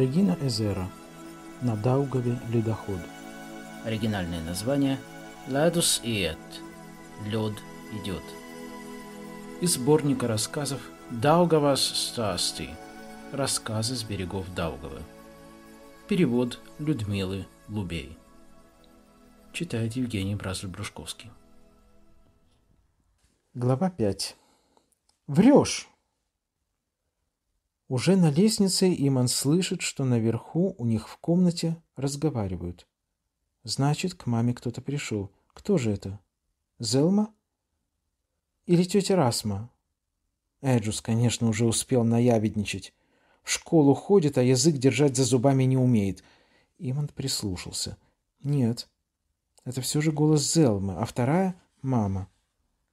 Регина Эзера на Даугаве ледоход. Оригинальное название «Ладус иет» – «Лед идет». Из сборника рассказов «Даугавас Стасти» – «Рассказы с берегов Даугавы». Перевод Людмилы Лубей. Читает Евгений Бразль-Брушковский. Глава 5. «Врешь!» Уже на лестнице Иман слышит, что наверху у них в комнате разговаривают. Значит, к маме кто-то пришел. Кто же это? Зелма? Или тетя Расма? Эджус, конечно, уже успел наябедничать. В школу ходит, а язык держать за зубами не умеет. Иманд прислушался. Нет, это все же голос Зелмы, а вторая — мама.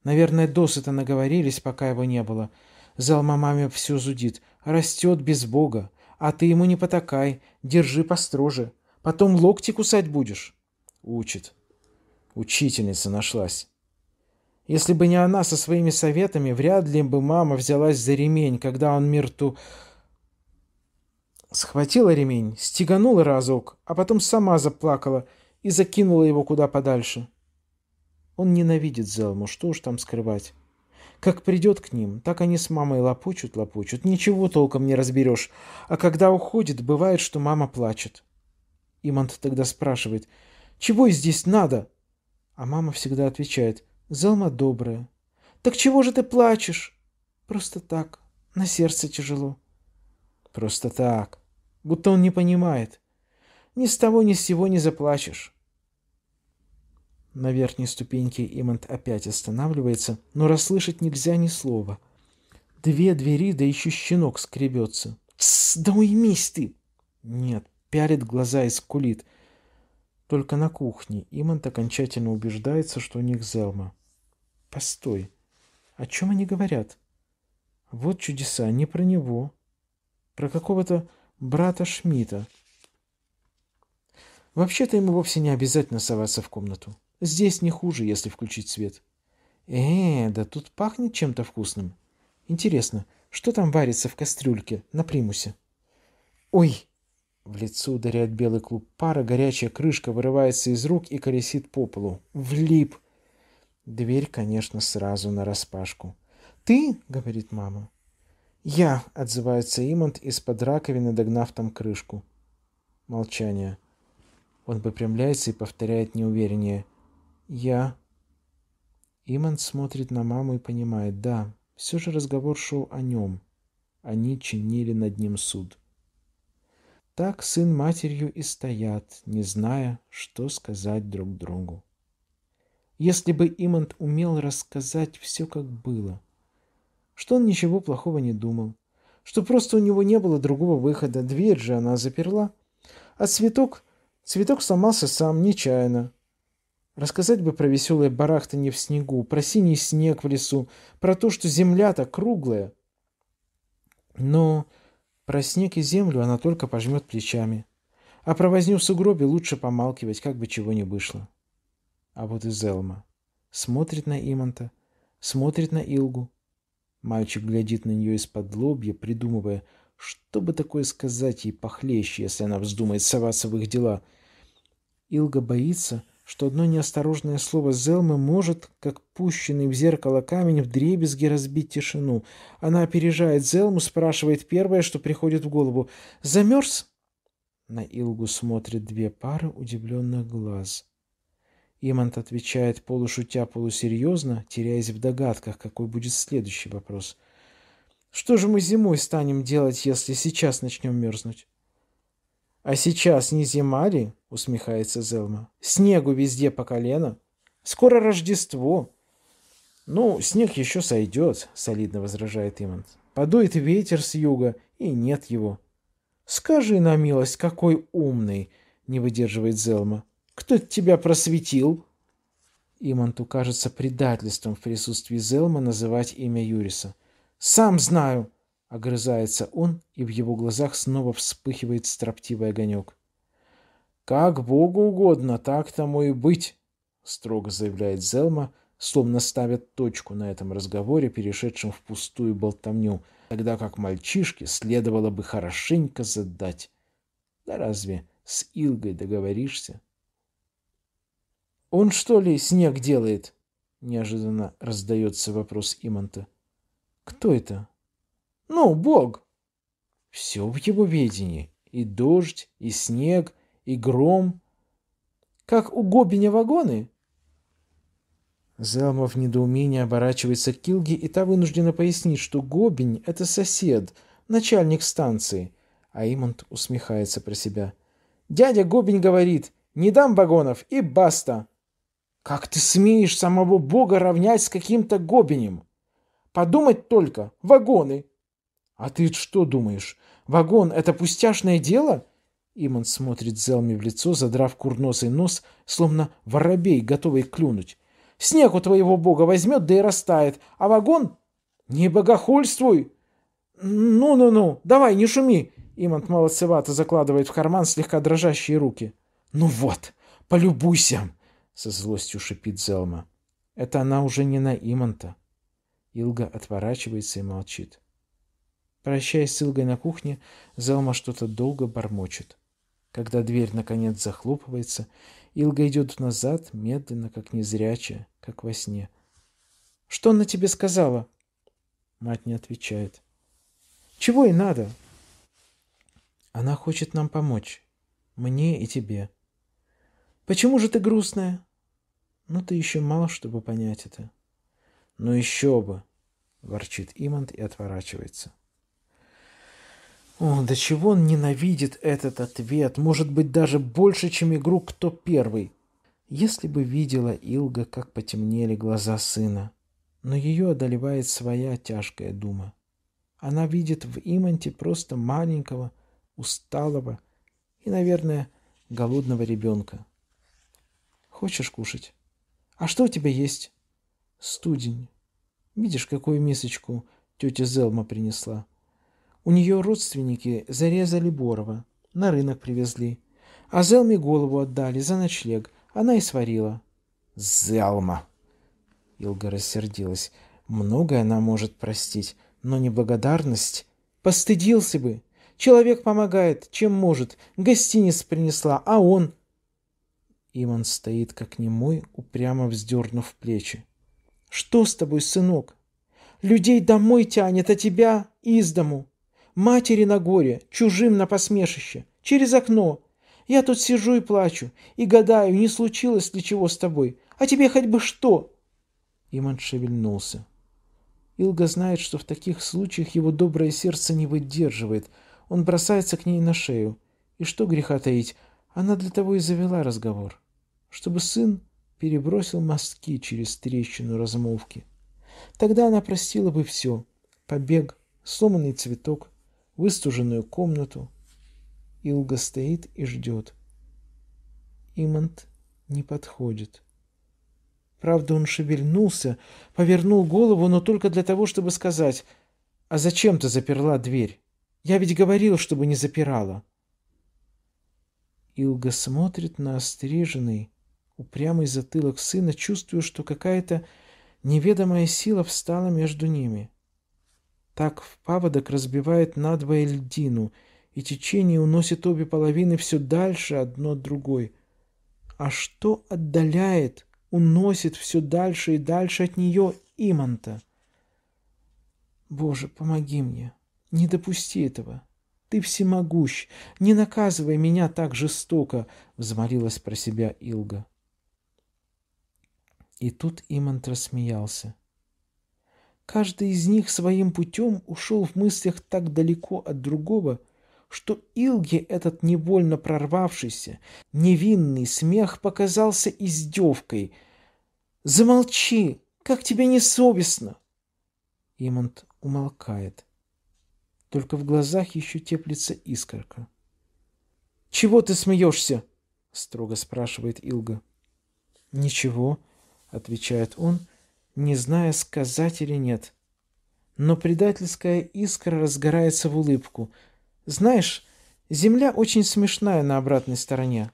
Наверное, досыта наговорились, пока его не было. Залма маме все зудит. Растет без Бога. А ты ему не потакай. Держи построже. Потом локти кусать будешь. Учит. Учительница нашлась. Если бы не она со своими советами, вряд ли бы мама взялась за ремень, когда он Мирту... Схватила ремень, стеганула разок, а потом сама заплакала и закинула его куда подальше. Он ненавидит Зелму, ну что уж там скрывать. Как придет к ним, так они с мамой лопочут-лопочут, ничего толком не разберешь. А когда уходит, бывает, что мама плачет. Имант тогда спрашивает, «Чего здесь надо?» А мама всегда отвечает, Зелма добрая». «Так чего же ты плачешь?» «Просто так, на сердце тяжело». «Просто так, будто он не понимает. Ни с того ни с сего не заплачешь». На верхней ступеньке Имант опять останавливается, но расслышать нельзя ни слова. Две двери, да еще щенок скребется. «Тссс, да уймись ты!» Нет, пялит глаза и скулит. Только на кухне Имант окончательно убеждается, что у них Зелма. «Постой, о чем они говорят?» «Вот чудеса, не про него, про какого-то брата Шмита. Вообще-то ему вовсе не обязательно соваться в комнату. Здесь не хуже, если включить свет. Э, да тут пахнет чем-то вкусным. Интересно, что там варится в кастрюльке на примусе? Ой! В лицо ударяет белый клуб пара, горячая крышка вырывается из рук и колесит по полу. Влип! Дверь, конечно, сразу нараспашку. «Ты?» — говорит мама. «Я!» — отзывается Имонт из-под раковины, догнав там крышку. Молчание. Он выпрямляется и повторяет неувереннее — я... Иман смотрит на маму и понимает, да, все же разговор шел о нем. Они чинили над ним суд. Так сын матерью и стоят, не зная, что сказать друг другу. Если бы Имант умел рассказать все, как было, что он ничего плохого не думал, что просто у него не было другого выхода, дверь же она заперла, а цветок, цветок сломался сам, нечаянно, Рассказать бы про веселое барахтанье в снегу, про синий снег в лесу, про то, что земля-то круглая. Но про снег и землю она только пожмет плечами. А про возню в сугробе лучше помалкивать, как бы чего не вышло. А вот и Зелма. Смотрит на Имонта, смотрит на Илгу. Мальчик глядит на нее из-под лобья, придумывая, что бы такое сказать ей похлеще, если она вздумает соваться в их дела. Илга боится, что одно неосторожное слово Зелмы может, как пущенный в зеркало камень, в вдребезги разбить тишину. Она опережает Зелму, спрашивает первое, что приходит в голову. «Замерз?» На Илгу смотрят две пары удивленных глаз. Имант отвечает полушутя, полусерьезно, теряясь в догадках, какой будет следующий вопрос. «Что же мы зимой станем делать, если сейчас начнем мерзнуть?» «А сейчас не зима ли?» — усмехается Зелма. «Снегу везде по колено. Скоро Рождество». «Ну, снег еще сойдет», — солидно возражает Имант. «Подует ветер с юга, и нет его». «Скажи на милость, какой умный!» — не выдерживает Зелма. «Кто тебя просветил?» Иманту кажется предательством в присутствии Зелма называть имя Юриса. «Сам знаю!» Огрызается он, и в его глазах снова вспыхивает строптивый огонек. «Как Богу угодно, так тому и быть», — строго заявляет Зелма, словно ставят точку на этом разговоре, перешедшем в пустую болтовню, тогда как мальчишке следовало бы хорошенько задать. «Да разве с Илгой договоришься?» «Он что ли снег делает?» — неожиданно раздается вопрос Иманта. «Кто это?» Ну, Бог. Все в его ведении. И дождь, и снег, и гром. Как у Гобиня вагоны? Залма в недоумении оборачивается к Килге, и та вынуждена пояснить, что Гобень — это сосед, начальник станции. А Имонт усмехается про себя. «Дядя Гобень говорит, не дам вагонов и баста!» «Как ты смеешь самого бога равнять с каким-то Гобенем? Подумать только, вагоны, «А ты что думаешь? Вагон — это пустяшное дело?» Иман смотрит Зелме в лицо, задрав курносый нос, словно воробей, готовый клюнуть. «Снег у твоего бога возьмет, да и растает, а вагон...» «Не богохульствуй!» «Ну-ну-ну, давай, не шуми!» Имант молодцевато закладывает в карман слегка дрожащие руки. «Ну вот, полюбуйся!» Со злостью шипит Зелма. Это она уже не на Иманта. Илга отворачивается и молчит. Прощаясь с Илгой на кухне, Залма что-то долго бормочет. Когда дверь, наконец, захлопывается, Илга идет назад, медленно, как незрячая, как во сне. «Что она тебе сказала?» Мать не отвечает. «Чего ей надо?» «Она хочет нам помочь. Мне и тебе». «Почему же ты грустная?» «Ну, ты еще мало, чтобы понять это». «Ну еще бы!» — ворчит Имант и отворачивается. О, до чего он ненавидит этот ответ, может быть, даже больше, чем игру «Кто первый?». Если бы видела Илга, как потемнели глаза сына. Но ее одолевает своя тяжкая дума. Она видит в Иманте просто маленького, усталого и, наверное, голодного ребенка. «Хочешь кушать? А что у тебя есть?» «Студень. Видишь, какую мисочку тетя Зелма принесла?» У нее родственники зарезали Борова, на рынок привезли. А Зелме голову отдали за ночлег, она и сварила. «Зелма!» Илга рассердилась. «Многое она может простить, но неблагодарность...» «Постыдился бы! Человек помогает, чем может. Гостиниц принесла, а он...» Иман стоит, как немой, упрямо вздернув плечи. «Что с тобой, сынок? Людей домой тянет, а тебя из дому!» матери на горе, чужим на посмешище, через окно. Я тут сижу и плачу, и гадаю, не случилось ли чего с тобой, а тебе хоть бы что!» Иман шевельнулся. Илга знает, что в таких случаях его доброе сердце не выдерживает. Он бросается к ней на шею. И что греха таить, она для того и завела разговор, чтобы сын перебросил мостки через трещину размолвки. Тогда она простила бы все — побег, сломанный цветок, выстуженную комнату. Илга стоит и ждет. Имант не подходит. Правда, он шевельнулся, повернул голову, но только для того, чтобы сказать, «А зачем ты заперла дверь? Я ведь говорил, чтобы не запирала». Илга смотрит на остриженный, упрямый затылок сына, чувствуя, что какая-то неведомая сила встала между ними. Так в паводок разбивает надвое льдину, и течение уносит обе половины все дальше одно от другой. А что отдаляет, уносит все дальше и дальше от нее Иманта? Боже, помоги мне, не допусти этого. Ты всемогущ, не наказывай меня так жестоко, взмолилась про себя Илга. И тут Имант рассмеялся. — Каждый из них своим путем ушел в мыслях так далеко от другого, что Илге этот невольно прорвавшийся, невинный смех показался издевкой. «Замолчи! Как тебе не совестно!» Имонт умолкает. Только в глазах еще теплится искорка. «Чего ты смеешься?» — строго спрашивает Илга. «Ничего», — отвечает он, — не зная, сказать или нет. Но предательская искра разгорается в улыбку. Знаешь, земля очень смешная на обратной стороне.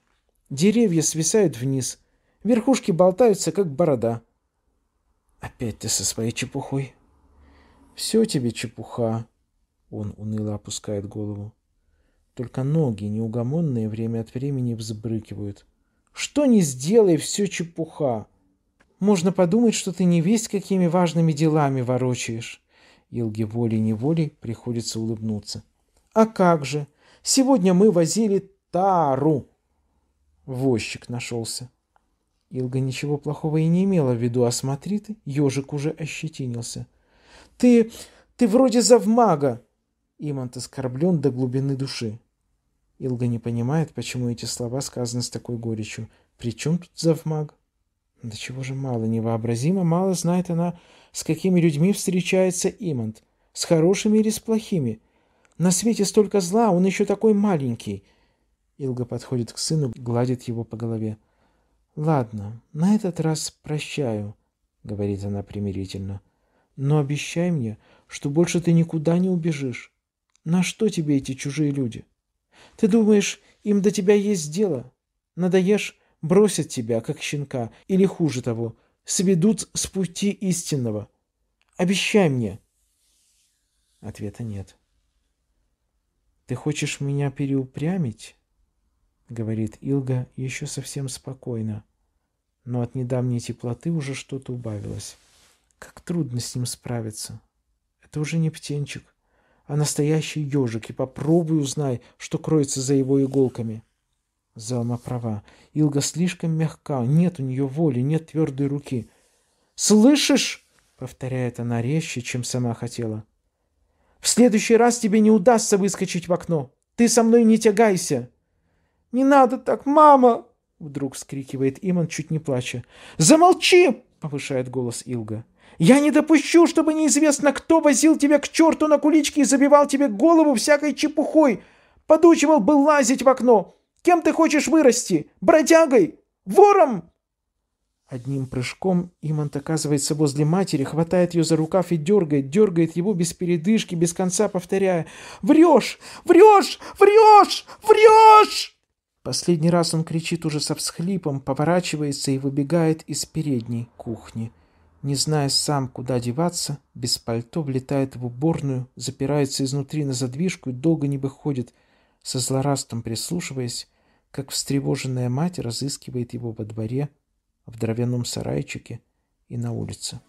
Деревья свисают вниз, верхушки болтаются, как борода. Опять ты со своей чепухой. Все тебе чепуха. Он уныло опускает голову. Только ноги, неугомонные, время от времени взбрыкивают. Что не сделай, все чепуха. Можно подумать, что ты не весь какими важными делами ворочаешь. Илге волей-неволей приходится улыбнуться. А как же? Сегодня мы возили тару. Возчик нашелся. Илга ничего плохого и не имела в виду, а смотри ты, ежик уже ощетинился. Ты... ты вроде завмага. Имант оскорблен до глубины души. Илга не понимает, почему эти слова сказаны с такой горечью. При чем тут завмаг? Да чего же мало, невообразимо мало знает она, с какими людьми встречается Имант, с хорошими или с плохими. На свете столько зла, он еще такой маленький. Илга подходит к сыну, гладит его по голове. «Ладно, на этот раз прощаю», — говорит она примирительно. «Но обещай мне, что больше ты никуда не убежишь. На что тебе эти чужие люди? Ты думаешь, им до тебя есть дело? Надоешь, бросят тебя, как щенка, или хуже того, сведут с пути истинного. Обещай мне. Ответа нет. Ты хочешь меня переупрямить? Говорит Илга еще совсем спокойно. Но от недавней теплоты уже что-то убавилось. Как трудно с ним справиться. Это уже не птенчик, а настоящий ежик. И попробуй узнай, что кроется за его иголками. — Залма права. Илга слишком мягка, нет у нее воли, нет твердой руки. «Слышишь?» — повторяет она резче, чем сама хотела. «В следующий раз тебе не удастся выскочить в окно. Ты со мной не тягайся!» «Не надо так, мама!» — вдруг вскрикивает Иман, чуть не плача. «Замолчи!» — повышает голос Илга. «Я не допущу, чтобы неизвестно кто возил тебя к черту на куличке и забивал тебе голову всякой чепухой! Подучивал бы лазить в окно! Кем ты хочешь вырасти? Бродягой? Вором?» Одним прыжком Имант оказывается возле матери, хватает ее за рукав и дергает, дергает его без передышки, без конца повторяя «Врешь! Врешь! Врешь! Врешь!» Последний раз он кричит уже со всхлипом, поворачивается и выбегает из передней кухни. Не зная сам, куда деваться, без пальто влетает в уборную, запирается изнутри на задвижку и долго не выходит, со злорастом прислушиваясь, как встревоженная мать разыскивает его во дворе, в дровяном сарайчике и на улице.